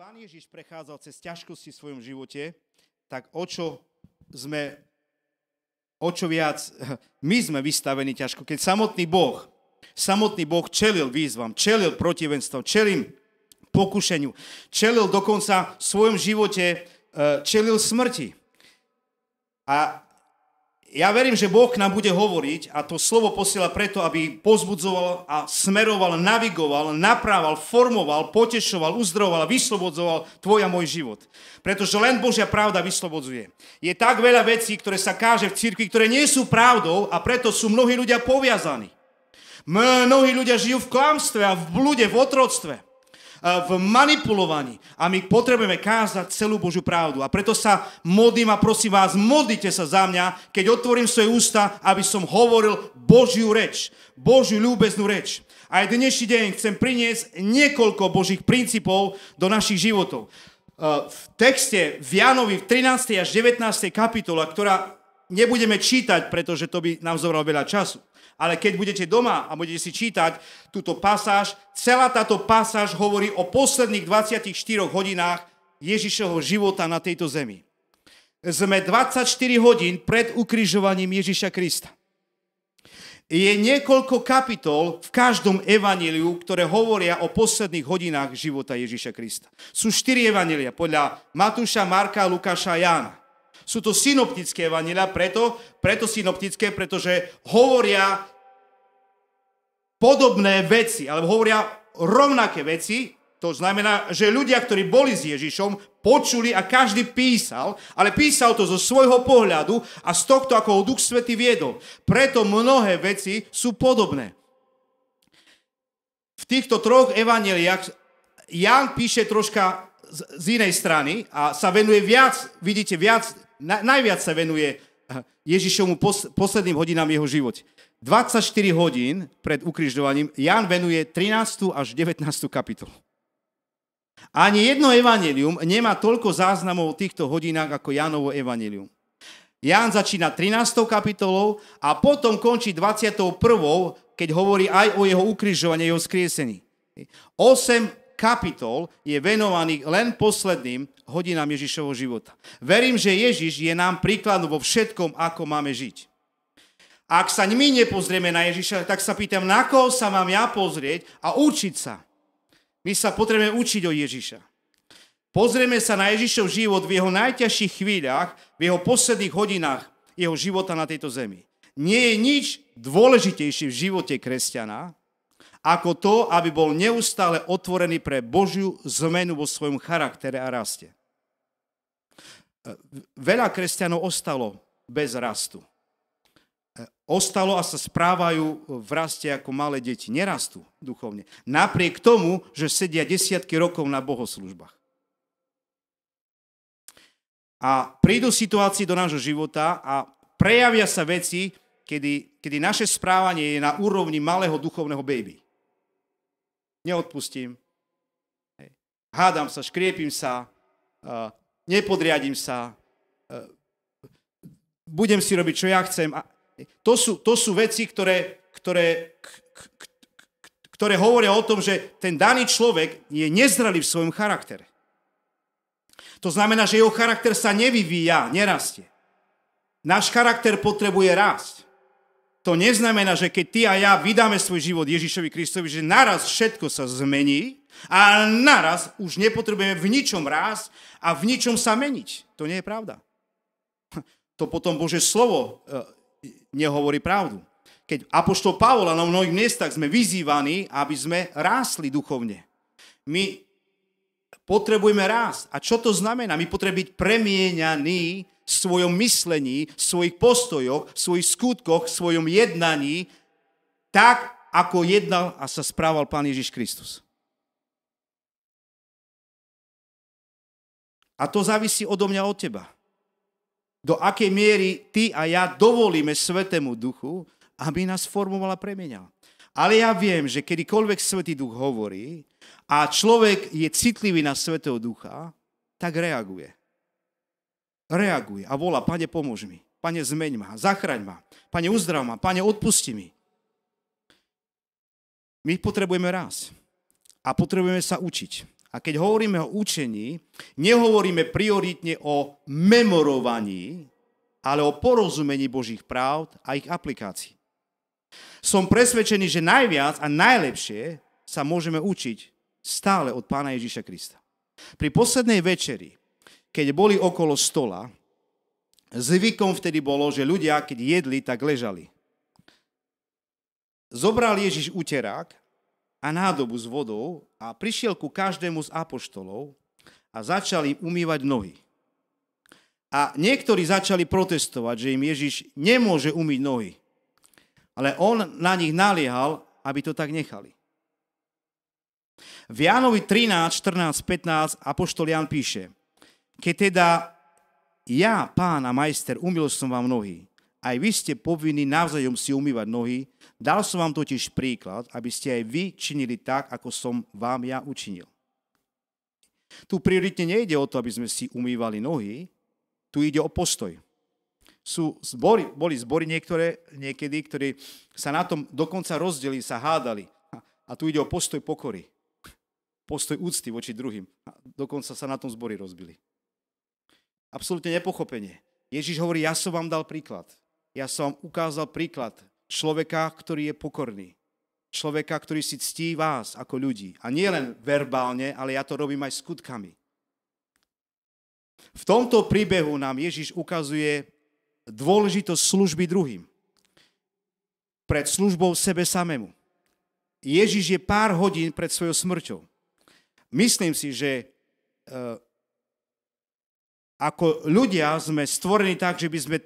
Pán Ježiš prechádzal cez ťažkosti v svojom živote, tak o čo sme, o čo viac my sme vystavení ťažko. Keď samotný Boh, samotný Boh čelil výzvam, čelil protivenstvom, čelil pokušeniu, čelil dokonca v svojom živote, eh, čelil smrti. A ja verím, že Boh nám bude hovoriť a to slovo posiela preto, aby pozbudzoval a smeroval, navigoval, naprával, formoval, potešoval, uzdroval, a vyslobodzoval tvoj a môj život. Pretože len Božia pravda vyslobodzuje. Je tak veľa vecí, ktoré sa káže v cirkvi, ktoré nie sú pravdou a preto sú mnohí ľudia poviazaní. Mnohí ľudia žijú v klamstve a v blude, v otroctve. Eh, v manipulovaní. A my potrebujeme kázať celú Božiu pravdu. A preto sa modlím a prosím vás, modlite sa za mňa, keď otvorím svoje ústa, aby som hovoril Božiu reč, Božiu ľúbeznú reč. Aj dnešný deň chcem priniesť niekoľko Božích princípov do našich životov. Eh, v texte v Janovi v 13. až 19. kapitola, ktorá nebudeme čítať, pretože to by nám zobralo veľa času. Ale keď budete doma a budete si čítať túto pasáž, celá táto pasáž hovorí o posledných 24 hodinách Ježišovho života na tejto zemi. Sme 24 hodín pred ukrižovaním Ježiša Krista je niekoľko kapitol v každom evaníliu, ktoré hovoria o posledných hodinách života Ježíša Krista. Sú štyri evanília podľa Matúša, Marka, Lukáša a Jána. Sú to synoptické evanília, preto, preto synoptické, pretože hovoria podobné veci, alebo hovoria rovnaké veci, to znamená, že ľudia, ktorí boli s Ježišom, počuli a každý písal, ale písal to zo svojho pohľadu a z tohto, ako ho Duch Svety viedol. Preto mnohé veci sú podobné. V týchto troch evaneliách Jan píše troška z, inej strany a sa venuje viac, vidíte, viac, na, najviac sa venuje Ježišovmu pos- posledným hodinám jeho živote. 24 hodín pred ukrižovaním Jan venuje 13. až 19. kapitolu. Ani jedno evanelium nemá toľko záznamov o týchto hodinách ako Janovo evanelium. Ján začína 13. kapitolou a potom končí 21. keď hovorí aj o jeho ukrižovaní, jeho skriesení. 8 kapitol je venovaných len posledným hodinám Ježišovho života. Verím, že Ježiš je nám príkladom vo všetkom, ako máme žiť. ak sa my nepozrieme na Ježiša, tak sa pýtam, na koho sa mám ja pozrieť a učiť sa. My sa potrebujeme učiť o Ježiša. Pozrieme sa na Ježišov život v jeho najťažších chvíľach, v jeho posledných hodinách jeho života na tejto zemi. Nie je nič dôležitejšie v živote kresťana, ako to, aby bol neustále otvorený pre Božiu zmenu vo svojom charaktere a raste. E, veľa kresťanov ostalo bez rastu. E, ostalo a sa správajú v raste ako malé deti. Nerastú duchovne. Napriek tomu, že sedia desiatky rokov na bohoslužbách. A prídu situácii do nášho života a prejavia sa veci, kedy, kedy naše správanie je na úrovni malého duchovného baby. Neodpustím. Hádam sa, škriepim sa, e, nepodriadím sa, e, budem si robiť, čo ja chcem. A to, sú, to sú veci, ktoré, ktoré, ktoré hovoria o tom, že ten daný človek je nezrelý v svojom charaktere. To znamená, že jeho charakter sa nevyvíja, nerastie. Náš charakter potrebuje rásť to neznamená, že keď ty a ja vydáme svoj život Ježišovi Kristovi, že naraz všetko sa zmení a naraz už nepotrebujeme v ničom rásť a v ničom sa meniť. To nie je pravda. To potom Bože slovo eh, nehovorí pravdu. Keď Apoštol Pavol a na mnohých miestach sme vyzývaní, aby sme rásli duchovne. My potrebujeme rásť. A čo to znamená? My potrebujeme byť premieňaní svojom myslení, svojich postojoch, svojich skutkoch, svojom jednaní, tak, ako jednal a sa správal Pán Ježiš Kristus. A to závisí odo mňa, od teba. Do akej miery ty a ja dovolíme Svetému Duchu, aby nás formovala premenial. Ale ja viem, že kedykoľvek Svetý Duch hovorí a človek je citlivý na Svetého Ducha, tak reaguje reaguje a volá, pane, pomôž mi, pane, zmeň ma, zachraň ma, pane, uzdrav ma, pane, odpusti mi. My potrebujeme raz. a potrebujeme sa učiť. A keď hovoríme o učení, nehovoríme prioritne o memorovaní, ale o porozumení Božích práv a ich aplikácií. Som presvedčený, že najviac a najlepšie sa môžeme učiť stále od Pána Ježíša Krista. Pri poslednej večeri keď boli okolo stola, zvykom vtedy bolo, že ľudia, keď jedli, tak ležali. Zobral Ježiš uterák a nádobu s vodou a prišiel ku každému z apoštolov a začali umývať nohy. A niektorí začali protestovať, že im Ježiš nemôže umyť nohy. Ale on na nich naliehal, aby to tak nechali. V Jánovi 13, 14, 15 apoštol Ján píše – keď teda ja, pán a majster, umil som vám nohy, aj vy ste povinni navzájom si umývať nohy. Dal som vám totiž príklad, aby ste aj vy činili tak, ako som vám ja učinil. Tu prioritne nejde o to, aby sme si umývali nohy, tu ide o postoj. Sú zbory, boli zbory niektoré, niekedy, ktorí sa na tom dokonca rozdeli, sa hádali. A tu ide o postoj pokory. Postoj úcty voči druhým. A dokonca sa na tom zbory rozbili absolútne nepochopenie. Ježiš hovorí, ja som vám dal príklad. Ja som vám ukázal príklad človeka, ktorý je pokorný. Človeka, ktorý si ctí vás ako ľudí. A nie len verbálne, ale ja to robím aj skutkami. V tomto príbehu nám Ježiš ukazuje dôležitosť služby druhým. Pred službou sebe samému. Ježiš je pár hodín pred svojou smrťou. Myslím si, že e, ako ľudia sme stvorení tak, že by sme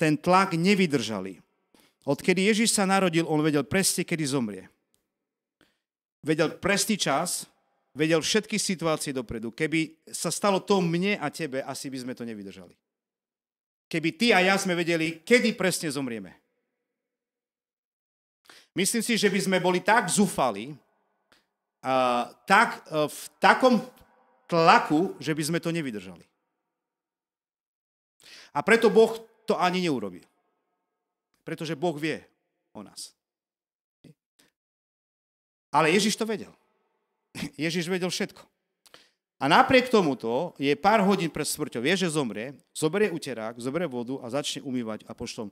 ten tlak nevydržali. Odkedy Ježiš sa narodil, on vedel presne, kedy zomrie. Vedel presný čas, vedel všetky situácie dopredu. Keby sa stalo to mne a tebe, asi by sme to nevydržali. Keby ty a ja sme vedeli, kedy presne zomrieme. Myslím si, že by sme boli tak zúfali, tak, e, v takom tlaku, že by sme to nevydržali. A preto Boh to ani neurobil. Pretože Boh vie o nás. Ale Ježiš to vedel. Ježiš vedel všetko. A napriek tomuto je pár hodín pred smrťou, vie, že zomrie, zoberie uterák, zoberie vodu a začne umývať a poštom.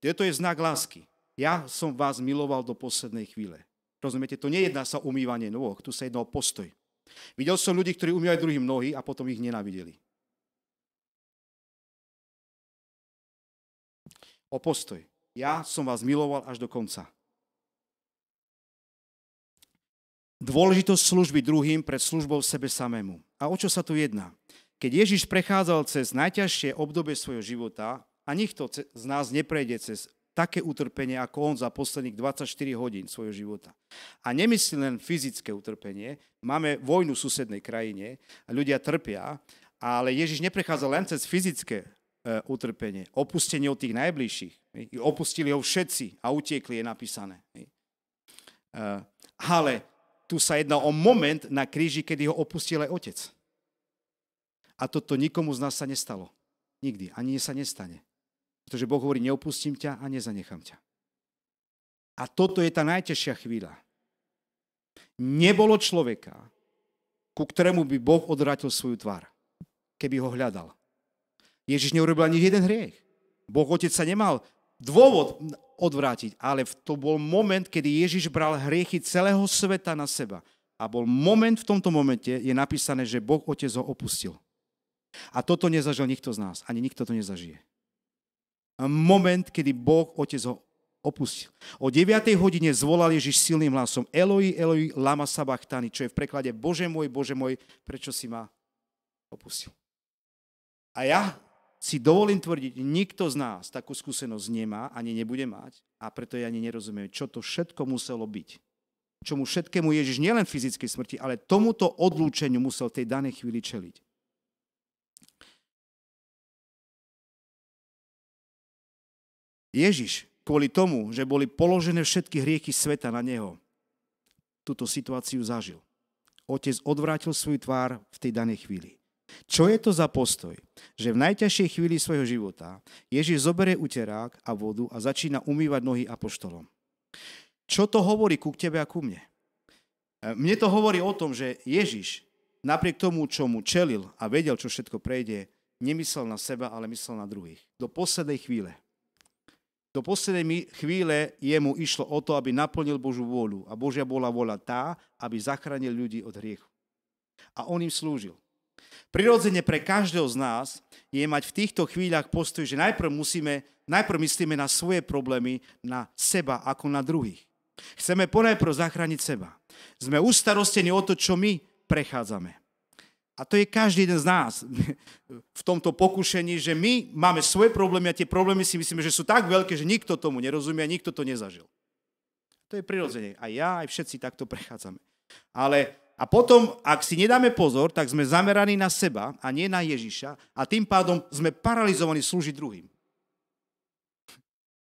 Toto je znak lásky. Ja som vás miloval do poslednej chvíle. Rozumiete, to nejedná sa umývanie nôh, tu sa jedná o postoj. Videl som ľudí, ktorí umývajú druhým nohy a potom ich nenávideli. o postoj. Ja som vás miloval až do konca. Dôležitosť služby druhým pred službou sebe samému. A o čo sa tu jedná? Keď Ježiš prechádzal cez najťažšie obdobie svojho života, a nikto z nás neprejde cez také utrpenie, ako on za posledných 24 hodín svojho života. A nemyslí len fyzické utrpenie, máme vojnu v susednej krajine, a ľudia trpia, ale Ježiš neprechádza len cez fyzické E, utrpenie. Opustenie od tých najbližších. Opustili ho všetci a utiekli, je napísané. E, ale tu sa jedná o moment na kríži, kedy ho opustil aj otec. A toto nikomu z nás sa nestalo. Nikdy. Ani sa nestane. Pretože Boh hovorí, neopustím ťa a nezanechám ťa. A toto je tá najtežšia chvíľa. Nebolo človeka, ku ktorému by Boh odvrátil svoju tvár, keby ho hľadal. Ježiš neurobil ani jeden hriech. Boh otec sa nemal dôvod odvrátiť, ale to bol moment, kedy Ježiš bral hriechy celého sveta na seba. A bol moment, v tomto momente je napísané, že Boh otec ho opustil. A toto nezažil nikto z nás, ani nikto to nezažije. Moment, kedy Boh otec ho opustil. O 9. hodine zvolal Ježiš silným hlasom Eloi, Eloi, lama sabachtani, čo je v preklade Bože môj, Bože môj, prečo si ma opustil. A ja si dovolím tvrdiť, nikto z nás takú skúsenosť nemá, ani nebude mať a preto ja ani nerozumiem, čo to všetko muselo byť. Čomu všetkému Ježiš nielen fyzickej smrti, ale tomuto odlúčeniu musel v tej danej chvíli čeliť. Ježiš kvôli tomu, že boli položené všetky hriechy sveta na neho, túto situáciu zažil. Otec odvrátil svoju tvár v tej danej chvíli. Čo je to za postoj, že v najťažšej chvíli svojho života Ježiš zoberie uterák a vodu a začína umývať nohy apoštolom? Čo to hovorí ku tebe a ku mne? E, mne to hovorí o tom, že Ježiš napriek tomu, čo mu čelil a vedel, čo všetko prejde, nemyslel na seba, ale myslel na druhých. Do poslednej chvíle. Do poslednej chvíle jemu išlo o to, aby naplnil Božú vôľu. A Božia bola vôľa tá, aby zachránil ľudí od hriechu. A on im slúžil. Prirodzene pre každého z nás je mať v týchto chvíľach postoj, že najprv musíme, najprv myslíme na svoje problémy, na seba ako na druhých. Chceme ponajprv zachrániť seba. Sme ustarostení o to, čo my prechádzame. A to je každý jeden z nás v tomto pokušení, že my máme svoje problémy a tie problémy si myslíme, že sú tak veľké, že nikto tomu nerozumie a nikto to nezažil. To je prirodzene. A ja, aj všetci takto prechádzame. Ale a potom, ak si nedáme pozor, tak sme zameraní na seba a nie na Ježiša a tým pádom sme paralizovaní slúžiť druhým.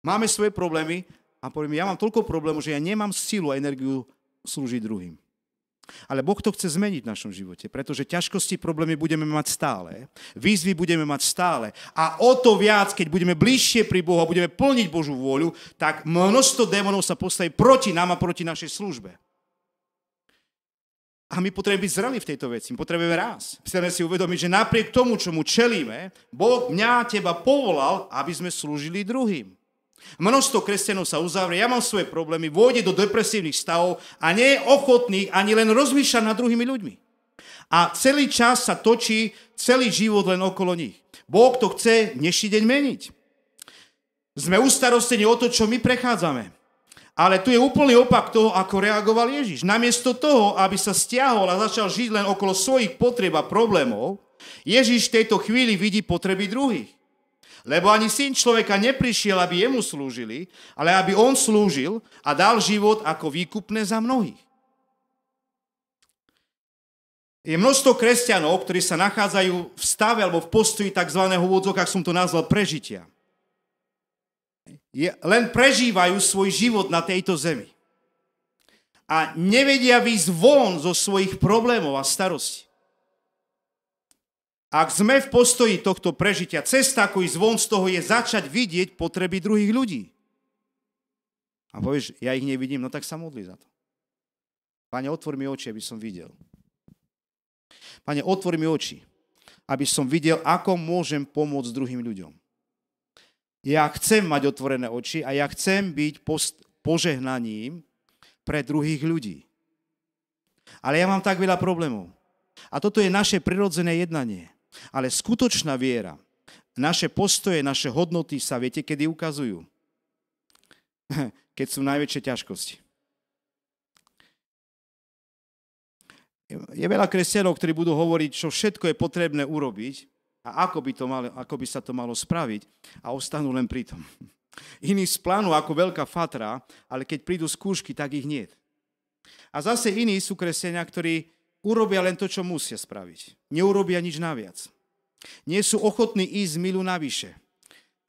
Máme svoje problémy a poviem, ja mám toľko problémov, že ja nemám silu a energiu slúžiť druhým. Ale Boh to chce zmeniť v našom živote, pretože ťažkosti, problémy budeme mať stále, výzvy budeme mať stále. A o to viac, keď budeme bližšie pri Bohu a budeme plniť Božú vôľu, tak množstvo démonov sa postaví proti nám a proti našej službe. A my potrebujeme byť zrelí v tejto veci, my potrebujeme raz. Chceme si uvedomiť, že napriek tomu, čo mu čelíme, Boh mňa, teba povolal, aby sme slúžili druhým. Množstvo kresťanov sa uzavrie, ja mám svoje problémy, vôjde do depresívnych stavov a nie je ochotný ani len rozmýšľať nad druhými ľuďmi. A celý čas sa točí celý život len okolo nich. Boh to chce dnešný deň meniť. Sme ustarostení o to, čo my prechádzame. Ale tu je úplný opak toho, ako reagoval Ježiš. Namiesto toho, aby sa stiahol a začal žiť len okolo svojich potreb a problémov, Ježiš v tejto chvíli vidí potreby druhých. Lebo ani syn človeka neprišiel, aby jemu slúžili, ale aby on slúžil a dal život ako výkupné za mnohých. Je množstvo kresťanov, ktorí sa nachádzajú v stave alebo v postoji tzv. v úvodzok, ak som to nazval, prežitia je, len prežívajú svoj život na tejto zemi. A nevedia výjsť von zo svojich problémov a starostí. Ak sme v postoji tohto prežitia, cesta, ako ísť von z toho, je začať vidieť potreby druhých ľudí. A povieš, ja ich nevidím, no tak sa modli za to. Pane, otvor mi oči, aby som videl. Pane, otvor mi oči, aby som videl, ako môžem pomôcť druhým ľuďom. Ja chcem mať otvorené oči a ja chcem byť požehnaním pre druhých ľudí. Ale ja mám tak veľa problémov. A toto je naše prirodzené jednanie. Ale skutočná viera, naše postoje, naše hodnoty sa viete, kedy ukazujú? Keď sú najväčšie ťažkosti. Je veľa kresťanov, ktorí budú hovoriť, čo všetko je potrebné urobiť, a ako by, to malo, ako by sa to malo spraviť a ostanú len pri tom. Iní plánu ako veľká fatra, ale keď prídu skúšky, tak ich nie. A zase iní sú kresenia, ktorí urobia len to, čo musia spraviť. Neurobia nič naviac. Nie sú ochotní ísť milu navyše.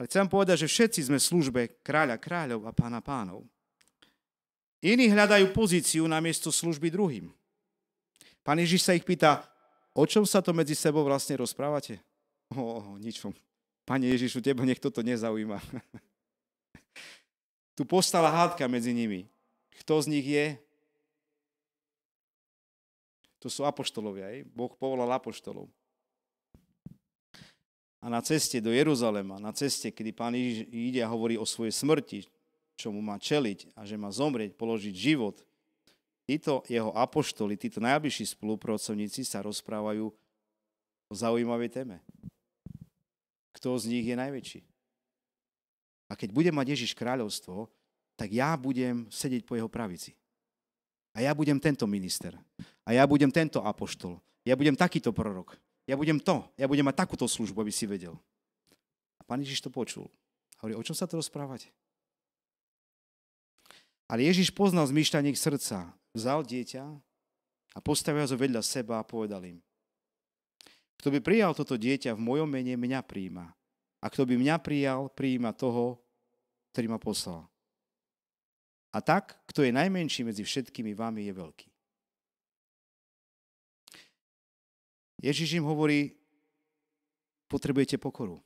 Ale chcem povedať, že všetci sme v službe kráľa kráľov a pána pánov. Iní hľadajú pozíciu namiesto služby druhým. Pán Ježiš sa ich pýta, o čom sa to medzi sebou vlastne rozprávate? o, o ničom. Pane Ježišu, teba nech toto nezaujíma. tu postala hádka medzi nimi. Kto z nich je? To sú apoštolovia, aj? Boh povolal apoštolov. A na ceste do Jeruzalema, na ceste, kedy pán Ježiš ide a hovorí o svojej smrti, čo mu má čeliť a že má zomrieť, položiť život, títo jeho apoštoli, títo najbližší spolupracovníci sa rozprávajú o zaujímavej téme kto z nich je najväčší. A keď budem mať Ježiš kráľovstvo, tak ja budem sedieť po jeho pravici. A ja budem tento minister. A ja budem tento apoštol. Ja budem takýto prorok. Ja budem to. Ja budem mať takúto službu, aby si vedel. A pán Ježiš to počul. A hovorí, o čom sa to rozprávať? Ale Ježiš poznal zmyšľanie ich srdca. Vzal dieťa a postavil ho vedľa seba a povedal im, kto by prijal toto dieťa v mojom mene, mňa príjma. A kto by mňa prijal, príjma toho, ktorý ma poslal. A tak, kto je najmenší medzi všetkými vami, je veľký. Ježiš im hovorí, potrebujete pokoru.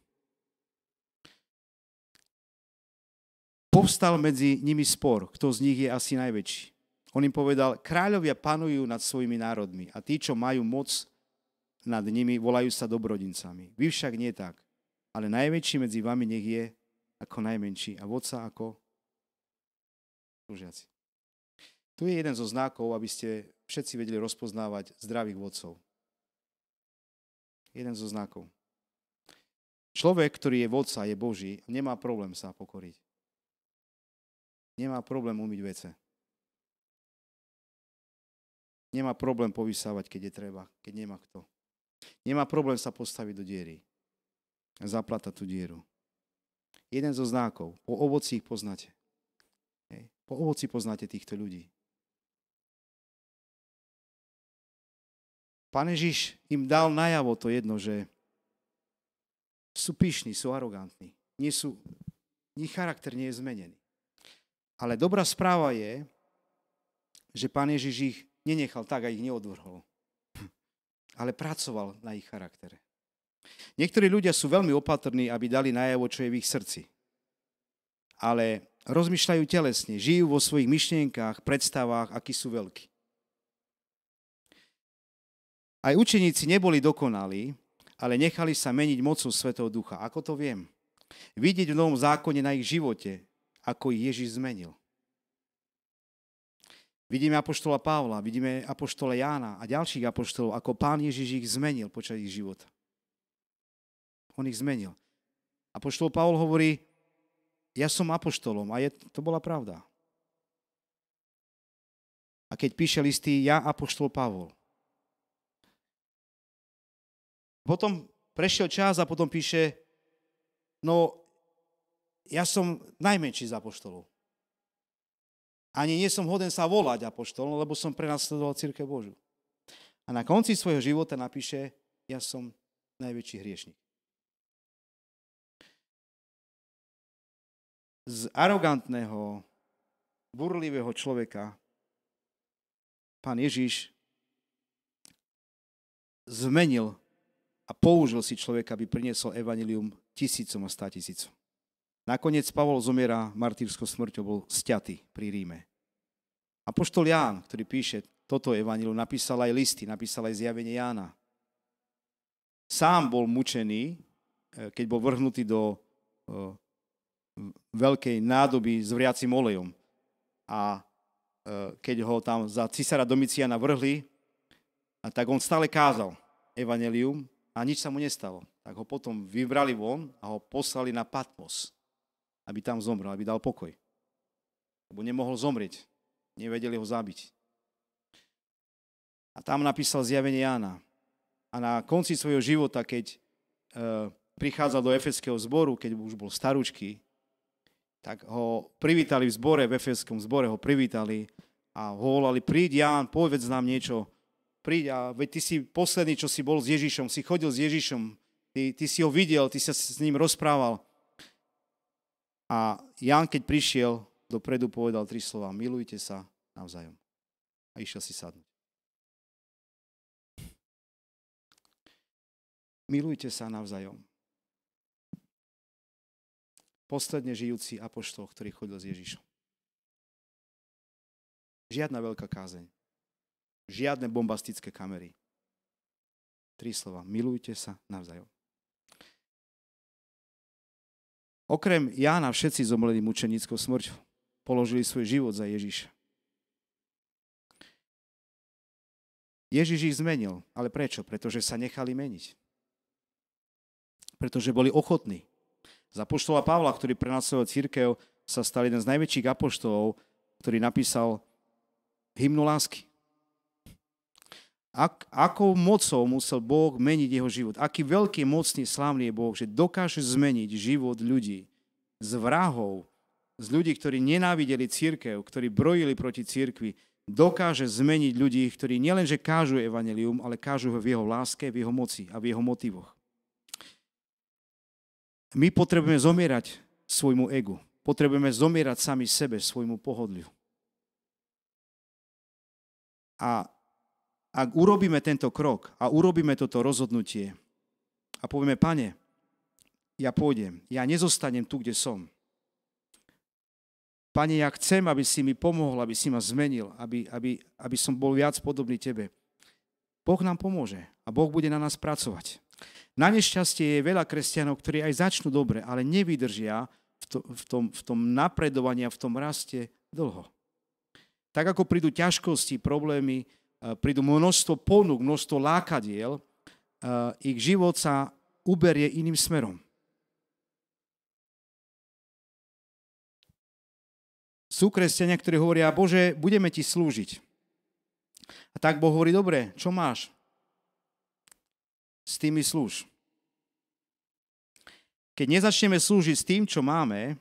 Povstal medzi nimi spor, kto z nich je asi najväčší. On im povedal, kráľovia panujú nad svojimi národmi a tí, čo majú moc, nad nimi, volajú sa dobrodincami. Vy však nie tak, ale najväčší medzi vami nech je ako najmenší a vodca ako služiaci. Tu je jeden zo znakov, aby ste všetci vedeli rozpoznávať zdravých vodcov. Jeden zo znakov. Človek, ktorý je vodca, je Boží, nemá problém sa pokoriť. Nemá problém umyť vece. Nemá problém povysávať, keď je treba, keď nemá kto. Nemá problém sa postaviť do diery Zaplata tú dieru. Jeden zo znákov. Po ovoci ich poznáte. Hej. Po ovoci poznáte týchto ľudí. Pane Žiž im dal najavo to jedno, že sú pyšní, sú arogantní. Nie sú, ich charakter nie je zmenený. Ale dobrá správa je, že Pán Ježiš ich nenechal tak a ich neodvrhol ale pracoval na ich charaktere. Niektorí ľudia sú veľmi opatrní, aby dali najavo, čo je v ich srdci. Ale rozmýšľajú telesne, žijú vo svojich myšlienkách, predstavách, akí sú veľkí. Aj učeníci neboli dokonalí, ale nechali sa meniť mocou Svetého Ducha. Ako to viem? Vidieť v novom zákone na ich živote, ako ich Ježiš zmenil. Vidíme apoštola Pavla, vidíme apoštola Jána a ďalších apoštolov, ako pán Ježiš ich zmenil počas ich života. On ich zmenil. Apoštol Pavol hovorí, ja som apoštolom a je, to bola pravda. A keď píše listy, ja apoštol Pavol. Potom prešiel čas a potom píše, no ja som najmenší z apoštolov. Ani nie som hoden sa volať apoštol, lebo som prenasledoval círke Božu. A na konci svojho života napíše, ja som najväčší hriešnik. Z arogantného, burlivého človeka pán Ježiš zmenil a použil si človeka, aby priniesol evanilium tisícom a státisícom. Nakoniec Pavol zomiera martýrskou smrťou, bol sťatý pri Ríme. Apoštol Ján, ktorý píše toto evanilu, napísal aj listy, napísal aj zjavenie Jána. Sám bol mučený, e, keď bol vrhnutý do e, veľkej nádoby s vriacim olejom. A e, keď ho tam za cisára Domiciana vrhli, tak on stále kázal evanelium a nič sa mu nestalo. Tak ho potom vybrali von a ho poslali na Patmos aby tam zomrel, aby dal pokoj. Lebo nemohol zomrieť. Nevedeli ho zabiť. A tam napísal zjavenie Jána. A na konci svojho života, keď e, prichádzal do efeského zboru, keď už bol starúčky, tak ho privítali v zbore, v efeskom zbore ho privítali a ho volali, príď Ján, povedz nám niečo, príď a veď ty si posledný, čo si bol s Ježišom, si chodil s Ježišom, ty, ty si ho videl, ty sa s ním rozprával. A Jan, keď prišiel, dopredu povedal tri slova. Milujte sa navzájom. A išiel si sadnúť. Milujte sa navzájom. Posledne žijúci apoštol, ktorý chodil s Ježišom. Žiadna veľká kázeň. Žiadne bombastické kamery. Tri slova. Milujte sa navzájom. Okrem Jána všetci zomleli mučenickou smrť, Položili svoj život za Ježiša. Ježiš ich zmenil. Ale prečo? Pretože sa nechali meniť. Pretože boli ochotní. Za poštola Pavla, ktorý prenasledoval církev, sa stal jeden z najväčších apoštolov, ktorý napísal hymnu lásky. Ak, akou mocou musel Boh meniť jeho život. Aký veľký, mocný, slávny je Boh, že dokáže zmeniť život ľudí z vrahov, z ľudí, ktorí nenávideli církev, ktorí brojili proti církvi, dokáže zmeniť ľudí, ktorí nielenže kážu evanelium, ale kážu ho v jeho láske, v jeho moci a v jeho motivoch. My potrebujeme zomierať svojmu egu. Potrebujeme zomierať sami sebe, svojmu pohodliu. A ak urobíme tento krok a urobíme toto rozhodnutie a povieme, pane, ja pôjdem, ja nezostanem tu, kde som. Pane, ja chcem, aby si mi pomohol, aby si ma zmenil, aby, aby, aby som bol viac podobný tebe. Boh nám pomôže a Boh bude na nás pracovať. Na nešťastie je veľa kresťanov, ktorí aj začnú dobre, ale nevydržia v, to, v, tom, v tom napredovaní a v tom raste dlho. Tak ako prídu ťažkosti, problémy, Eh, prídu množstvo ponúk, množstvo lákadiel, eh, ich život sa uberie iným smerom. Sú kresťania, ktorí hovoria, Bože, budeme ti slúžiť. A tak Boh hovorí, dobre, čo máš? S tými slúž. Keď nezačneme slúžiť s tým, čo máme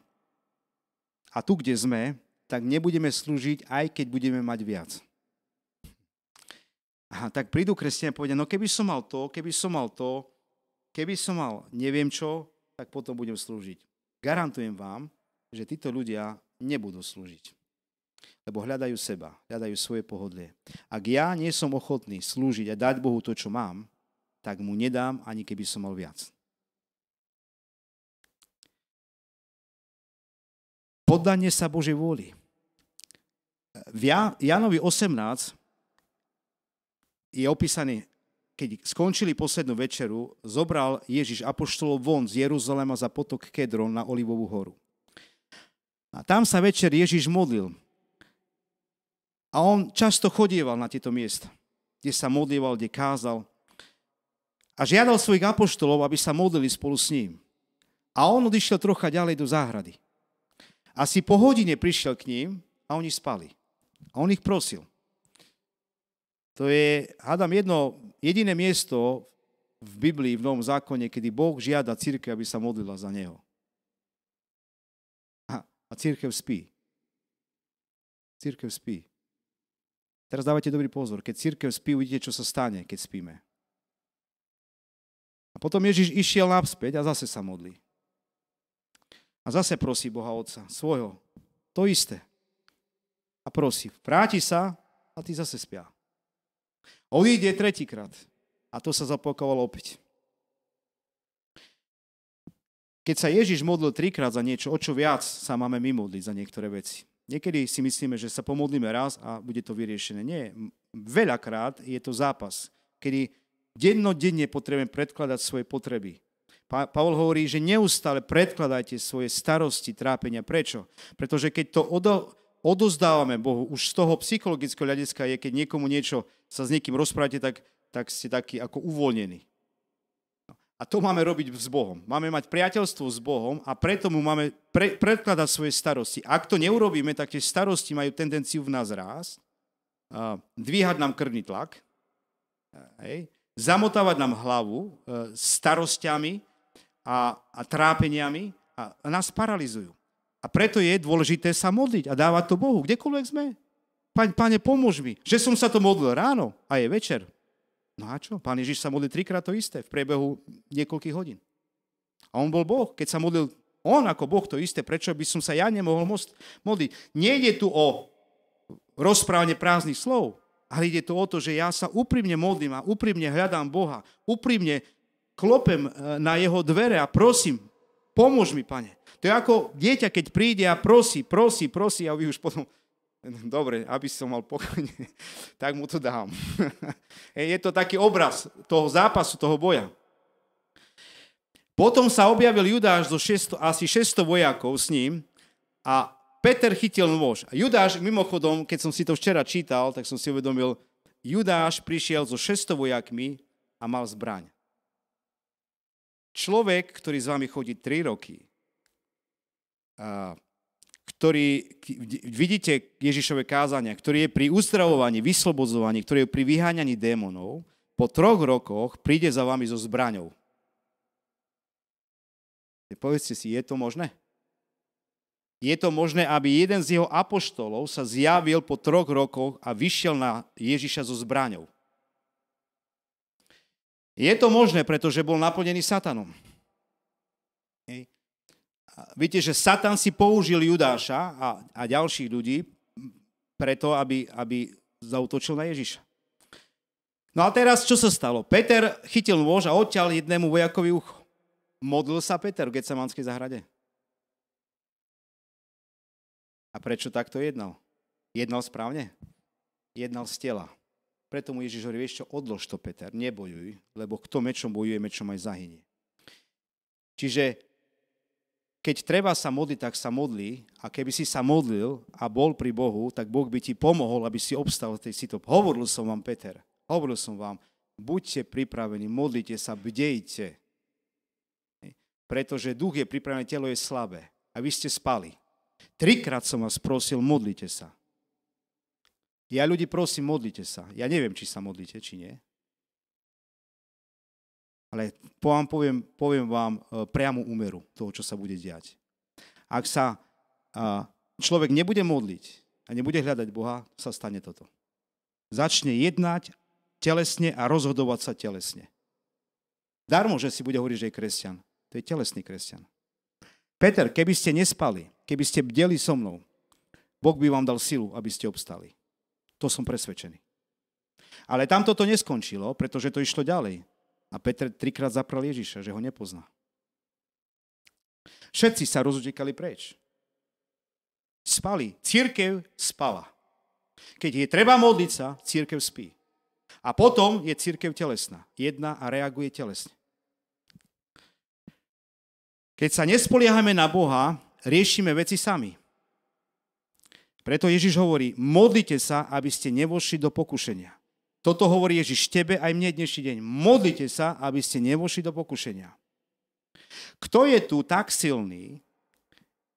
a tu, kde sme, tak nebudeme slúžiť, aj keď budeme mať viac. A tak prídu kresťania a povedia, no keby som mal to, keby som mal to, keby som mal neviem čo, tak potom budem slúžiť. Garantujem vám, že títo ľudia nebudú slúžiť. Lebo hľadajú seba, hľadajú svoje pohodlie. Ak ja nie som ochotný slúžiť a dať Bohu to, čo mám, tak mu nedám, ani keby som mal viac. Poddanie sa Božej vôli. V Janovi 18 je opísaný, keď skončili poslednú večeru, zobral Ježiš apoštolov von z Jeruzalema za potok Kedron na Olivovú horu. A tam sa večer Ježiš modlil. A on často chodieval na tieto miesta, kde sa modlieval, kde kázal. A žiadal svojich apoštolov, aby sa modlili spolu s ním. A on odišiel trocha ďalej do záhrady. Asi po hodine prišiel k ním a oni spali. A on ich prosil. To je, hádam, jedno, jediné miesto v Biblii, v Novom zákone, kedy Boh žiada církev, aby sa modlila za Neho. A, a církev spí. Církev spí. Teraz dávajte dobrý pozor. Keď církev spí, uvidíte, čo sa stane, keď spíme. A potom Ježiš išiel naspäť a zase sa modlí. A zase prosí Boha Otca, svojho. To isté. A prosí, vráti sa a ty zase spia. Odíde tretíkrát. A to sa zapokovalo opäť. Keď sa Ježiš modlil trikrát za niečo, o čo viac sa máme my modliť za niektoré veci. Niekedy si myslíme, že sa pomodlíme raz a bude to vyriešené. Nie, veľakrát je to zápas, kedy dennodenne potrebujem predkladať svoje potreby. Pa- Pavol hovorí, že neustále predkladajte svoje starosti, trápenia. Prečo? Pretože keď to odo- odozdávame Bohu. Už z toho psychologického hľadiska je, keď niekomu niečo sa s niekým rozprávate, tak, tak ste taký ako uvoľnení. A to máme robiť s Bohom. Máme mať priateľstvo s Bohom a preto mu máme pre, predkladať svoje starosti. Ak to neurobíme, tak tie starosti majú tendenciu v nás rásť, dvíhať nám krvný tlak, hej, zamotávať nám hlavu e, starostiami a, a trápeniami a, a nás paralizujú. A preto je dôležité sa modliť a dávať to Bohu, kdekoľvek sme. Pane, pane, pomôž mi, že som sa to modlil ráno a je večer. No a čo? Pán Ježiš sa modlil trikrát to isté v priebehu niekoľkých hodín. A on bol Boh. Keď sa modlil on ako Boh to isté, prečo by som sa ja nemohol modliť? Nejde tu o rozprávanie prázdnych slov, ale ide tu o to, že ja sa úprimne modlím a úprimne hľadám Boha, úprimne klopem e, na jeho dvere a prosím, pomôž mi, pane. To je ako dieťa, keď príde a prosí, prosí, prosí a vy už potom, dobre, aby som mal pokojne, tak mu to dám. Je to taký obraz toho zápasu, toho boja. Potom sa objavil Judáš so šesto, asi 600 vojakov s ním a Peter chytil nôž. A Judáš, mimochodom, keď som si to včera čítal, tak som si uvedomil, Judáš prišiel so 600 vojakmi a mal zbraň. Človek, ktorý s vami chodí 3 roky, Eh, ktorý, vidíte Ježišove kázania, ktorý je pri ustravovaní, vyslobozovaní, ktorý je pri vyháňaní démonov, po troch rokoch príde za vami so zbraňou. Povedzte si, je to možné? Je to možné, aby jeden z jeho apoštolov sa zjavil po troch rokoch a vyšiel na Ježiša so zbraňou. Je to možné, pretože bol naplnený satanom. Viete, že Satan si použil Judáša a, a ďalších ľudí preto, aby, aby zautočil na Ježiša. No a teraz čo sa stalo? Peter chytil nôž a odťal jednému vojakovi ucho. Modlil sa Peter v Getsemanskej zahrade. A prečo takto jednal? Jednal správne? Jednal z tela. Preto mu Ježiš hovorí, vieš čo, odlož to, Peter, nebojuj, lebo kto mečom bojuje, mečom aj zahynie. Čiže keď treba sa modliť, tak sa modlí a keby si sa modlil a bol pri Bohu, tak Boh by ti pomohol, aby si obstal v tej situácii. Hovoril som vám, Peter, hovoril som vám, buďte pripravení, modlite sa, bdejte. Pretože duch je pripravený, telo je slabé. A vy ste spali. Trikrát som vás prosil, modlite sa. Ja ľudí prosím, modlite sa. Ja neviem, či sa modlite, či nie. Ale vám poviem, poviem vám e, priamu úmeru toho, čo sa bude diať. Ak sa e, človek nebude modliť a nebude hľadať Boha, sa stane toto. Začne jednať telesne a rozhodovať sa telesne. Darmo, že si bude hovoriť, že je kresťan. To je telesný kresťan. Peter, keby ste nespali, keby ste bdeli so mnou, Boh by vám dal silu, aby ste obstali. To som presvedčený. Ale tamto to neskončilo, pretože to išlo ďalej. A Peter trikrát zapral Ježiša, že ho nepozná. Všetci sa rozutekali preč. Spali. Církev spala. Keď je treba modliť sa, církev spí. A potom je církev telesná. Jedna a reaguje telesne. Keď sa nespoliehame na Boha, riešime veci sami. Preto Ježiš hovorí, modlite sa, aby ste nevošli do pokušenia. Toto hovorí Ježiš tebe aj mne dnešný deň. Modlite sa, aby ste nevošli do pokušenia. Kto je tu tak silný,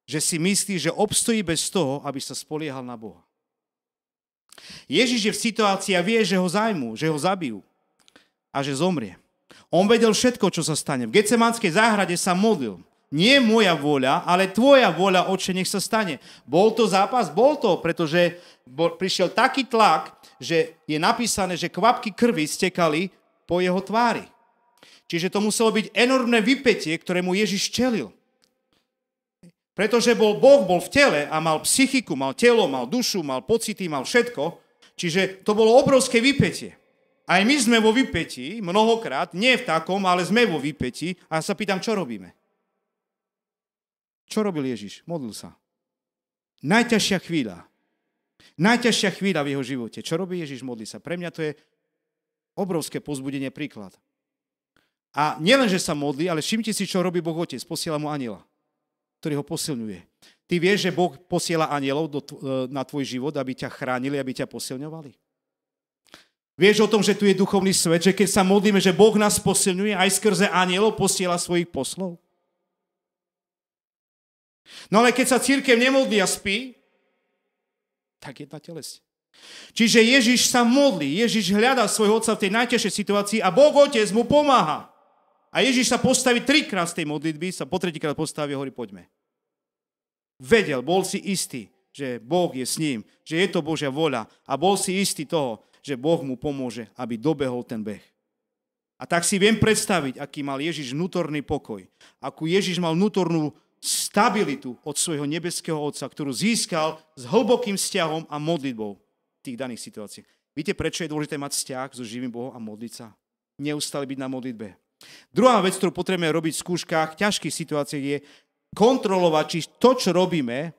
že si myslí, že obstojí bez toho, aby sa spoliehal na Boha? Ježiš je v situácii a vie, že ho zajmú, že ho zabijú a že zomrie. On vedel všetko, čo sa stane. V Gecemanskej záhrade sa modlil. Nie moja voľa, ale tvoja voľa, oče, nech sa stane. Bol to zápas? Bol to, pretože prišiel taký tlak, že je napísané, že kvapky krvi stekali po jeho tvári. Čiže to muselo byť enormné vypetie, ktorému Ježiš čelil. Pretože bol, Boh bol v tele a mal psychiku, mal telo, mal dušu, mal pocity, mal všetko. Čiže to bolo obrovské vypetie. Aj my sme vo vypetí mnohokrát, nie v takom, ale sme vo vypetí a ja sa pýtam, čo robíme? Čo robil Ježiš? Modlil sa. Najťažšia chvíľa Najťažšia chvíľa v jeho živote. Čo robí Ježiš? Modlí sa. Pre mňa to je obrovské pozbudenie príklad. A nielen, že sa modlí, ale všimte si, čo robí Boh Otec. Posiela mu aniela, ktorý ho posilňuje. Ty vieš, že Boh posiela anielov do, e, na tvoj život, aby ťa chránili, aby ťa posilňovali. Vieš o tom, že tu je duchovný svet, že keď sa modlíme, že Boh nás posilňuje, aj skrze anielov posiela svojich poslov. No ale keď sa církev nemodlí a spí, tak jedna telesť. Čiže Ježiš sa modlí, Ježiš hľadá svojho otca v tej najťažšej situácii a Boh otec mu pomáha. A Ježiš sa postaví trikrát z tej modlitby, sa po tretíkrát postaví a hovorí, poďme. Vedel, bol si istý, že Boh je s ním, že je to Božia voľa a bol si istý toho, že Boh mu pomôže, aby dobehol ten beh. A tak si viem predstaviť, aký mal Ježiš vnútorný pokoj, akú Ježiš mal vnútornú stabilitu od svojho nebeského Otca, ktorú získal s hlbokým vzťahom a modlitbou v tých daných situáciách. Viete, prečo je dôležité mať vzťah so živým Bohom a modliť sa? Neustále byť na modlitbe. Druhá vec, ktorú potrebujeme robiť v skúškach, v ťažkých situáciách, je kontrolovať, či to, čo robíme,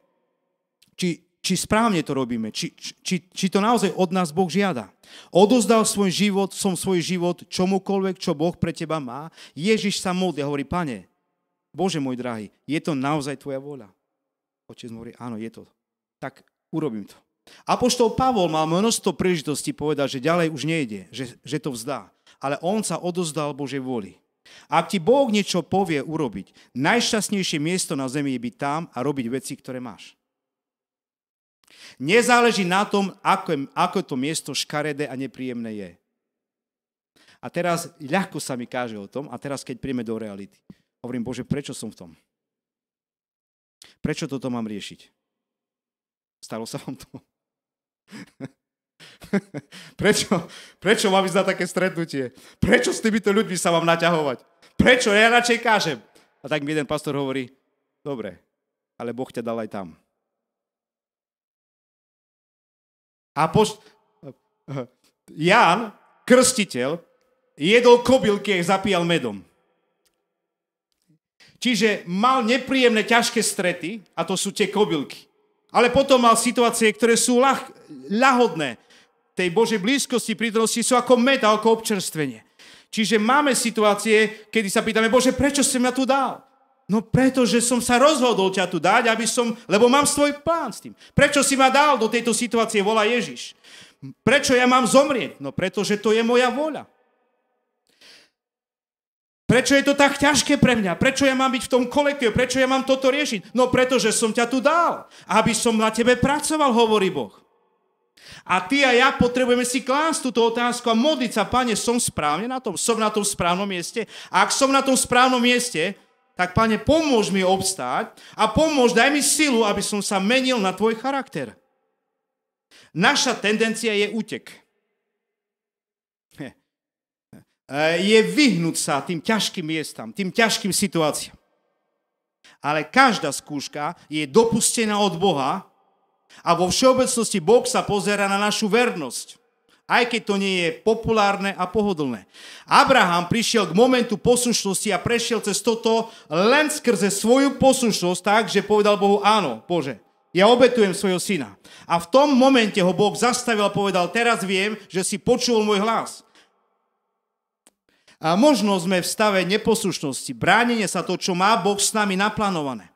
či, či správne to robíme, či, či, či to naozaj od nás Boh žiada. Odozdal svoj život, som svoj život čomukoľvek, čo Boh pre teba má. Ježiš sa modlí a hovorí, pane, Bože môj drahý, je to naozaj tvoja vôľa? Otec hovorí, áno, je to. Tak urobím to. Apoštol Pavol mal množstvo príležitostí povedať, že ďalej už nejde, že, že to vzdá. Ale on sa odozdal Božej vôli. Ak ti Boh niečo povie urobiť, najšťastnejšie miesto na zemi je byť tam a robiť veci, ktoré máš. Nezáleží na tom, ako, ako to miesto škaredé a nepríjemné je. A teraz ľahko sa mi káže o tom, a teraz keď príjme do reality. Hovorím, Bože, prečo som v tom? Prečo toto mám riešiť? Stalo sa vám to? prečo, prečo mám ísť na také stretnutie? Prečo s týmito ľuďmi sa mám naťahovať? Prečo? Ja radšej kážem. A tak mi jeden pastor hovorí, dobre, ale Boh ťa dal aj tam. A pošt... Jan, krstiteľ, jedol kobylky a zapíjal medom. Čiže mal nepríjemné, ťažké strety, a to sú tie kobylky. Ale potom mal situácie, ktoré sú ľah, ľahodné. Tej Božej blízkosti, prítomnosti sú ako med a ako občerstvenie. Čiže máme situácie, kedy sa pýtame, Bože, prečo si ma tu dal? No preto, že som sa rozhodol ťa tu dať, aby som, lebo mám svoj plán s tým. Prečo si ma dal do tejto situácie, volá Ježiš. Prečo ja mám zomrieť? No pretože to je moja voľa. Prečo je to tak ťažké pre mňa? Prečo ja mám byť v tom kolektíve? Prečo ja mám toto riešiť? No pretože som ťa tu dal, aby som na tebe pracoval, hovorí Boh. A ty a ja potrebujeme si klásť túto otázku a modliť sa, pane, som správne na tom? Som na tom správnom mieste? A ak som na tom správnom mieste, tak pane, pomôž mi obstáť a pomôž, daj mi silu, aby som sa menil na tvoj charakter. Naša tendencia je utek. E, je vyhnúť sa tým ťažkým miestam, tým ťažkým situáciám. Ale každá skúška je dopustená od Boha a vo všeobecnosti Boh sa pozera na našu vernosť. Aj keď to nie je populárne a pohodlné. Abraham prišiel k momentu poslušnosti a prešiel cez toto len skrze svoju poslušnosť tak, že povedal Bohu áno, Bože, ja obetujem svojho syna. A v tom momente ho Boh zastavil a povedal, teraz viem, že si počul môj hlas. A možno sme v stave neposlušnosti, bránenie sa to, čo má Boh s nami naplánované.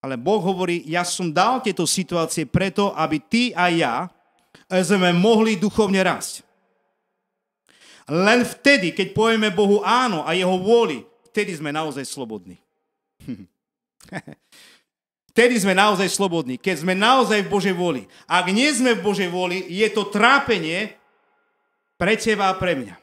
Ale Boh hovorí, ja som dal tieto situácie preto, aby ty a ja sme mohli duchovne rásť. Len vtedy, keď povieme Bohu áno a jeho vôli, vtedy sme naozaj slobodní. Vtedy sme naozaj slobodní, keď sme naozaj v Božej voli. Ak nie sme v Božej voli, je to trápenie, pre teba a pre mňa.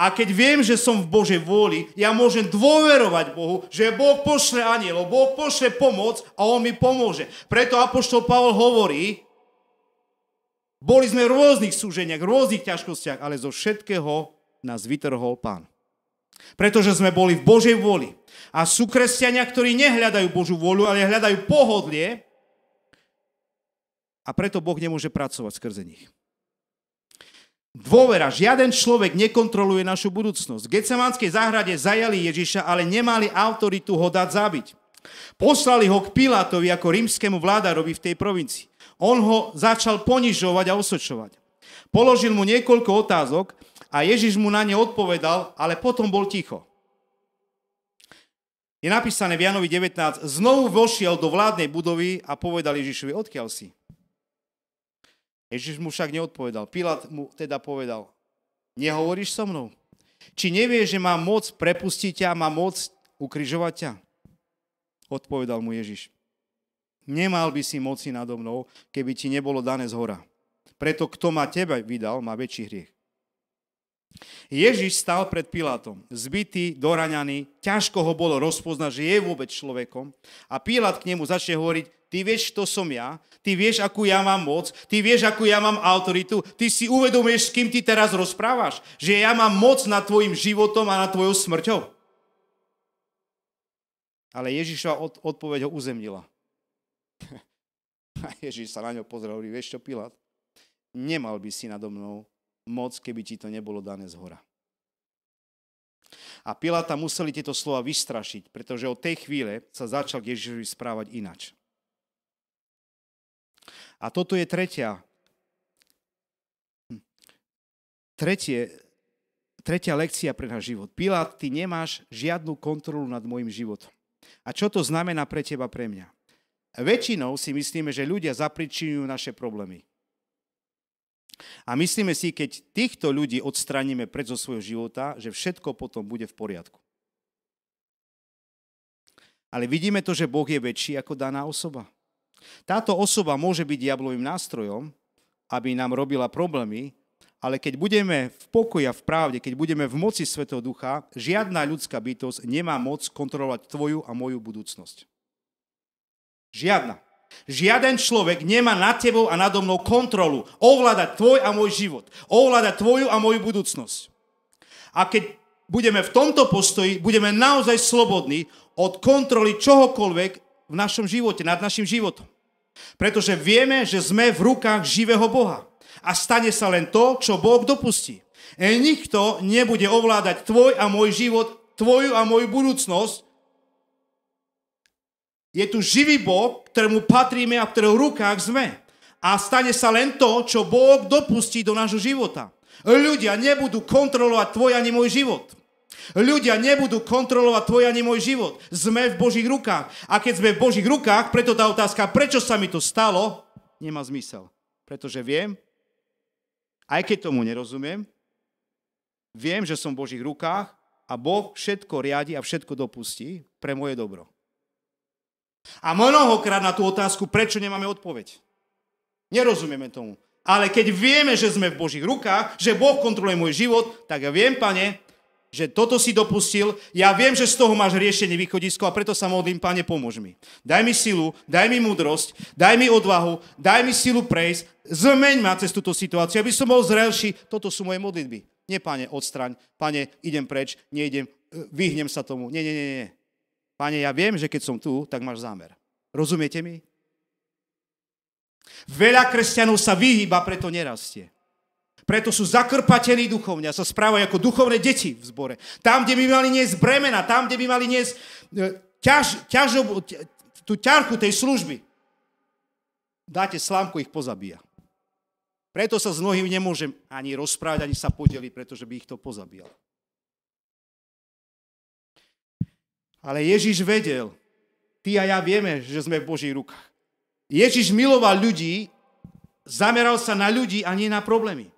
A keď viem, že som v Božej vôli, ja môžem dôverovať Bohu, že Boh pošle anielo, Boh pošle pomoc a On mi pomôže. Preto Apoštol Pavol hovorí, boli sme v rôznych súženiach, v rôznych ťažkostiach, ale zo všetkého nás vytrhol Pán. Pretože sme boli v Božej vôli. A sú kresťania, ktorí nehľadajú Božú vôľu, ale hľadajú pohodlie a preto Boh nemôže pracovať skrze nich. Dôvera. Žiaden človek nekontroluje našu budúcnosť. V Getsemanskej záhrade zajali Ježiša, ale nemali autoritu ho dať zabiť. Poslali ho k Pilátovi ako rímskému vládarovi v tej provincii. On ho začal ponižovať a osočovať. Položil mu niekoľko otázok a Ježiš mu na ne odpovedal, ale potom bol ticho. Je napísané v Janovi 19, znovu vošiel do vládnej budovy a povedal Ježišovi, odkiaľ si? Ježiš mu však neodpovedal. Pilát mu teda povedal, nehovoríš so mnou? Či nevieš, že má moc prepustiť ťa, má moc ukrižovať ťa? Odpovedal mu Ježiš. Nemal by si moci nado mnou, keby ti nebolo dané z hora. Preto kto ma teba vydal, má väčší hriech. Ježiš stal pred Pilátom, zbytý, doraňaný, ťažko ho bolo rozpoznať, že je vôbec človekom. A Pilát k nemu začne hovoriť, Ty vieš, kto som ja. Ty vieš, akú ja mám moc. Ty vieš, akú ja mám autoritu. Ty si uvedomuješ, s kým ty teraz rozprávaš. Že ja mám moc nad tvojim životom a nad tvojou smrťou. Ale Ježišova odpoveď ho uzemnila. A Ježiš sa na ňo pozrel hovorí, vieš čo, Pilát, nemal by si nado mnou moc, keby ti to nebolo dané z hora. A Piláta museli tieto slova vystrašiť, pretože od tej chvíle sa začal k Ježišovi správať inač. A toto je tretia. Hm. Tretie, tretia lekcia pre náš život. Pilát, ty nemáš žiadnu kontrolu nad môjim životom. A čo to znamená pre teba, pre mňa? Väčšinou si myslíme, že ľudia zapričinujú naše problémy. A myslíme si, keď týchto ľudí odstraníme pred zo svojho života, že všetko potom bude v poriadku. Ale vidíme to, že Boh je väčší ako daná osoba. Táto osoba môže byť diablovým nástrojom, aby nám robila problémy, ale keď budeme v pokoji a v pravde, keď budeme v moci Svetého Ducha, žiadna ľudská bytosť nemá moc kontrolovať tvoju a moju budúcnosť. Žiadna. Žiaden človek nemá nad tebou a nado mnou kontrolu ovládať tvoj a môj život, ovládať tvoju a moju budúcnosť. A keď budeme v tomto postoji, budeme naozaj slobodní od kontroly čohokoľvek v našom živote, nad našim životom. Pretože vieme, že sme v rukách živého Boha. A stane sa len to, čo Boh dopustí. E, nikto nebude ovládať tvoj a môj život, tvoju a moju budúcnosť. Je tu živý Boh, ktorému patríme a v ktorého rukách sme. A stane sa len to, čo Boh dopustí do nášho života. Ľudia nebudú kontrolovať tvoj ani môj život. Ľudia nebudú kontrolovať tvoj ani môj život. Sme v Božích rukách. A keď sme v Božích rukách, preto tá otázka, prečo sa mi to stalo, nemá zmysel. Pretože viem, aj keď tomu nerozumiem, viem, že som v Božích rukách a Boh všetko riadi a všetko dopustí pre moje dobro. A mnohokrát na tú otázku, prečo nemáme odpoveď. Nerozumieme tomu. Ale keď vieme, že sme v Božích rukách, že Boh kontroluje môj život, tak ja viem, pane, že toto si dopustil, ja viem, že z toho máš riešenie východisko a preto sa modlím, Pane, pomôž mi. Daj mi silu, daj mi múdrosť, daj mi odvahu, daj mi silu prejsť, zmeň ma cez túto situáciu, aby som bol zrelší. Toto sú moje modlitby. Nie, Pane, odstraň, Pane, idem preč, nejdem, vyhnem sa tomu. Nie, nie, nie, nie. Pane, ja viem, že keď som tu, tak máš zámer. Rozumiete mi? Veľa kresťanov sa vyhýba, preto nerastie. Preto sú zakrpatení duchovne a sa správajú ako duchovné deti v zbore. Tam, kde by mali niesť bremena, tam, kde by mali niesť e, ťaž, ťažobu, tú ťarku tej služby. Dáte slámku, ich pozabíja. Preto sa s mnohým nemôžem ani rozprávať, ani sa podeliť, pretože by ich to pozabíjalo. Ale Ježiš vedel, ty a ja vieme, že sme v Božích rukách. Ježiš miloval ľudí, zameral sa na ľudí a nie na problémy.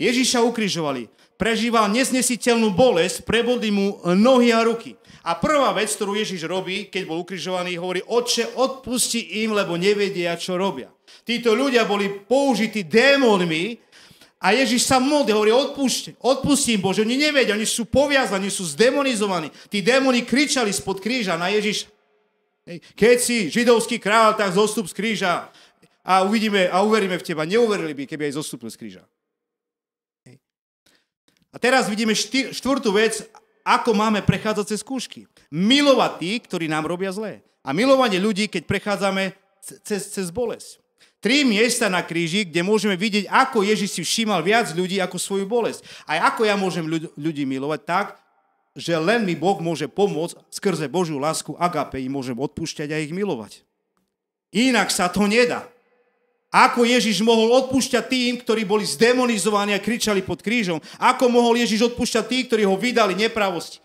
Ježiša ukrižovali. Prežíval nesnesiteľnú bolesť, prebodli mu nohy a ruky. A prvá vec, ktorú Ježiš robí, keď bol ukrižovaný, hovorí, oče, odpusti im, lebo nevedia, čo robia. Títo ľudia boli použití démonmi a Ježiš sa modlí, hovorí, odpusti, odpusti im Bože, oni nevedia, oni sú poviazaní, sú zdemonizovaní. Tí démoni kričali spod kríža na Ježiša. Keď si židovský král, tak zostup z kríža a uvidíme a uveríme v teba. Neuverili by, keby aj zostupil z kríža. A teraz vidíme štyr, štvrtú vec, ako máme prechádzať cez skúšky. Milovať tých, ktorí nám robia zlé. A milovanie ľudí, keď prechádzame cez, cez bolesť. Tri miesta na kríži, kde môžeme vidieť, ako Ježiš si všímal viac ľudí ako svoju bolesť. A ako ja môžem ľudí milovať tak, že len mi Boh môže pomôcť skrze Božiu lásku agape im môžem odpúšťať a ich milovať. Inak sa to nedá. Ako Ježiš mohol odpúšťať tým, ktorí boli zdemonizovaní a kričali pod krížom? Ako mohol Ježiš odpúšťať tých, ktorí ho vydali nepravosti?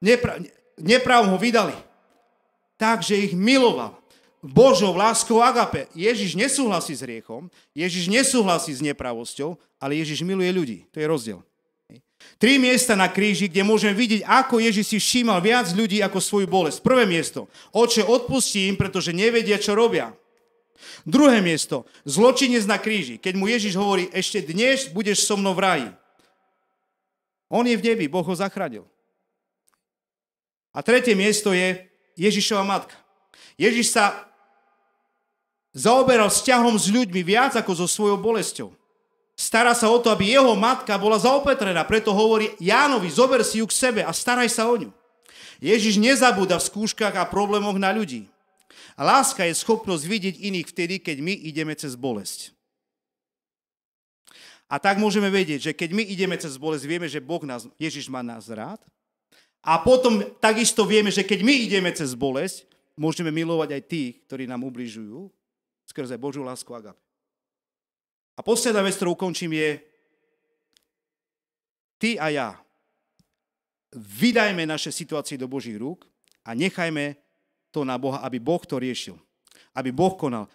Nepra- neprávom ho vydali. Takže ich miloval. Božou láskou agape. Ježiš nesúhlasí s riechom, Ježiš nesúhlasí s nepravosťou, ale Ježiš miluje ľudí. To je rozdiel. Tri miesta na kríži, kde môžem vidieť, ako Ježiš si všímal viac ľudí ako svoju bolesť. Prvé miesto. Oče, odpustí im, pretože nevedia, čo robia. Druhé miesto. Zločinec na kríži. Keď mu Ježiš hovorí, ešte dnes budeš so mnou v raji. On je v nebi, Boh ho zachránil. A tretie miesto je Ježišova matka. Ježiš sa zaoberal vzťahom s ľuďmi viac ako so svojou bolesťou. Stará sa o to, aby jeho matka bola zaopetrená. Preto hovorí Jánovi, zober si ju k sebe a staraj sa o ňu. Ježiš nezabúda v skúškach a problémoch na ľudí. A láska je schopnosť vidieť iných vtedy, keď my ideme cez bolesť. A tak môžeme vedieť, že keď my ideme cez bolesť, vieme, že Boh nás, Ježiš má nás rád. A potom takisto vieme, že keď my ideme cez bolesť, môžeme milovať aj tých, ktorí nám ubližujú, skrze Božiu lásku agape. A posledná vec, ktorú ukončím, je ty a ja. Vydajme naše situácie do Božích rúk a nechajme to na Boha, aby Boh to riešil. Aby Boh konal.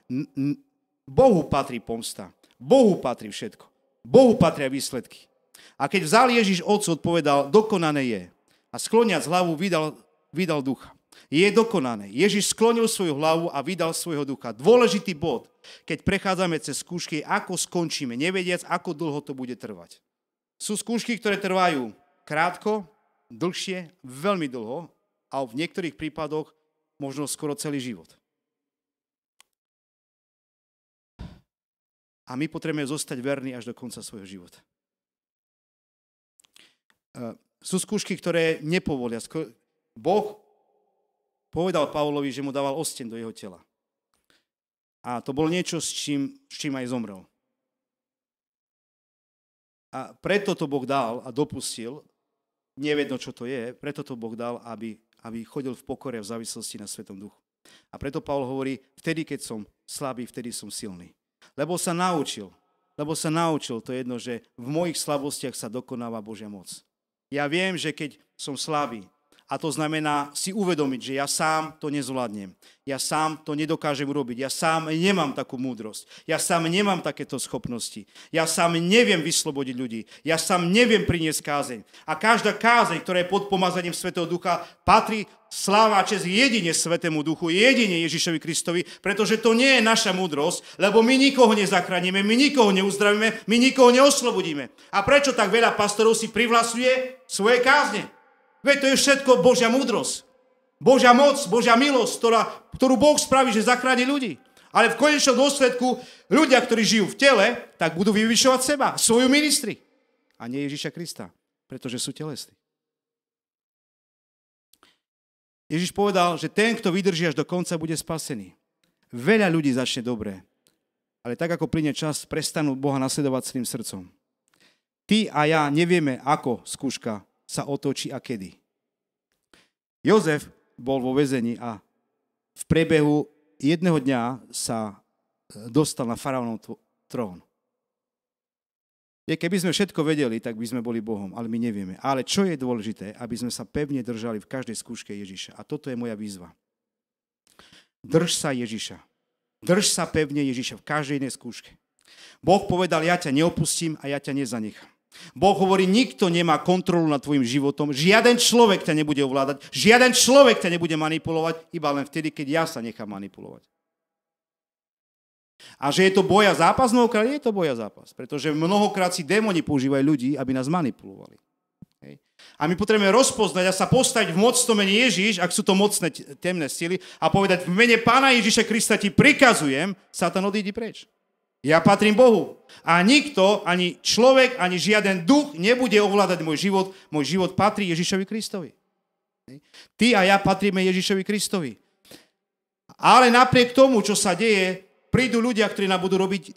Bohu patrí pomsta. Bohu patrí všetko. Bohu patria výsledky. A keď vzal Ježiš otcu, odpovedal, dokonané je. A skloniac hlavu vydal, vydal ducha. Je dokonané. Ježiš sklonil svoju hlavu a vydal svojho ducha. Dôležitý bod, keď prechádzame cez skúšky, ako skončíme, nevediac, ako dlho to bude trvať. Sú skúšky, ktoré trvajú krátko, dlhšie, veľmi dlho a v niektorých prípadoch možno skoro celý život. A my potrebujeme zostať verní až do konca svojho života. E, sú skúšky, ktoré nepovolia. Boh povedal Pavlovi, že mu dával osten do jeho tela. A to bolo niečo, s čím, s čím aj zomrel. A preto to Boh dal a dopustil, nevedno čo to je, preto to Boh dal, aby aby chodil v pokore a v závislosti na Svetom duchu. A preto Pavol hovorí, vtedy, keď som slabý, vtedy som silný. Lebo sa naučil, lebo sa naučil to jedno, že v mojich slabostiach sa dokonáva Božia moc. Ja viem, že keď som slabý, a to znamená si uvedomiť, že ja sám to nezvládnem. Ja sám to nedokážem urobiť. Ja sám nemám takú múdrosť. Ja sám nemám takéto schopnosti. Ja sám neviem vyslobodiť ľudí. Ja sám neviem priniesť kázeň. A každá kázeň, ktorá je pod pomazaním Svetého Ducha, patrí sláva a čest jedine Svetému Duchu, jedine Ježišovi Kristovi, pretože to nie je naša múdrosť, lebo my nikoho nezachránime, my nikoho neuzdravíme, my nikoho neoslobodíme. A prečo tak veľa pastorov si privlastňuje svoje kázne? Veď to je všetko Božia múdrosť. Božia moc, Božia milosť, ktorá, ktorú Boh spraví, že zachráni ľudí. Ale v konečnom dôsledku ľudia, ktorí žijú v tele, tak budú vyvyšovať seba, svoju ministri. A nie Ježiša Krista, pretože sú telesní. Ježiš povedal, že ten, kto vydrží až do konca, bude spasený. Veľa ľudí začne dobre, ale tak ako plyne čas, prestanú Boha nasledovať svým srdcom. Ty a ja nevieme, ako skúška sa otočí a kedy. Jozef bol vo väzení a v priebehu jedného dňa sa e, dostal na faraónov trón. keby sme všetko vedeli, tak by sme boli Bohom, ale my nevieme. Ale čo je dôležité, aby sme sa pevne držali v každej skúške Ježiša. A toto je moja výzva. Drž sa Ježiša. Drž sa pevne Ježiša v každej inej skúške. Boh povedal, ja ťa neopustím a ja ťa nezanechám. Boh hovorí, nikto nemá kontrolu nad tvojim životom, žiaden človek ťa nebude ovládať, žiaden človek ťa nebude manipulovať, iba len vtedy, keď ja sa nechám manipulovať. A že je to boja zápas, mnohokrát je to boja zápas, pretože mnohokrát si démoni používajú ľudí, aby nás manipulovali. Hej. A my potrebujeme rozpoznať a sa postaviť v mocnom mene Ježiš, ak sú to mocné temné sily, a povedať v mene Pána Ježiša Krista ti prikazujem, Satan odídi preč. Ja patrím Bohu. A nikto, ani človek, ani žiaden duch nebude ovládať môj život. Môj život patrí Ježišovi Kristovi. Ty a ja patríme Ježišovi Kristovi. Ale napriek tomu, čo sa deje, prídu ľudia, ktorí nám budú robiť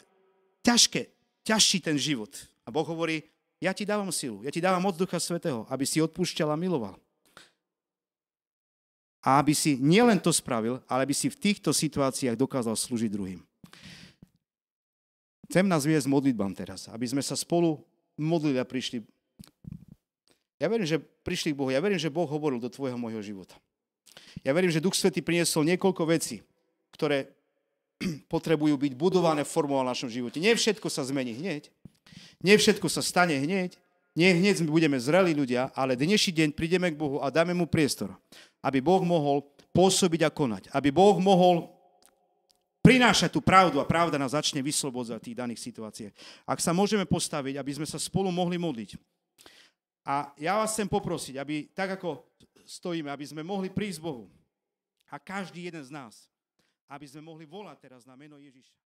ťažké, ťažší ten život. A Boh hovorí, ja ti dávam silu, ja ti dávam moc Ducha Svetého, aby si odpúšťal a miloval. A aby si nielen to spravil, ale aby si v týchto situáciách dokázal slúžiť druhým. Chcem nás viesť modlitbám teraz, aby sme sa spolu modlili a prišli. Ja verím, že prišli k Bohu. Ja verím, že Boh hovoril do tvojho môjho života. Ja verím, že Duch Svetý priniesol niekoľko vecí, ktoré potrebujú byť budované formou v našom živote. Nie všetko sa zmení hneď. Nie všetko sa stane hneď. Nie hneď budeme zreli ľudia, ale dnešný deň prídeme k Bohu a dáme mu priestor, aby Boh mohol pôsobiť a konať. Aby Boh mohol prinášať tú pravdu a pravda nás začne vyslobodzať v tých daných situáciách. Ak sa môžeme postaviť, aby sme sa spolu mohli modliť. A ja vás chcem poprosiť, aby tak ako stojíme, aby sme mohli prísť Bohu. A každý jeden z nás, aby sme mohli volať teraz na meno Ježiša.